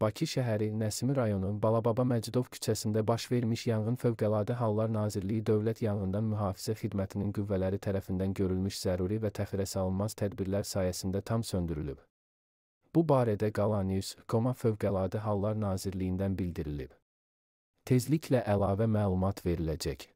Bakı şəhəri, Nəsimi rayonu, Balababa Məcidov küçəsində baş vermiş yanğın Fövqəladə Hallar Nazirliyi Dövlət Yanğından Mühafizə Xidmətinin qüvvələri tərəfindən görülmüş zəruri və təxirə salınmaz tədbirlər sayəsində tam söndürülüb. Bu barədə Qalanius, Koma Fövqəladə Hallar Nazirliyindən bildirilib. Tezliklə əlavə məlumat veriləcək.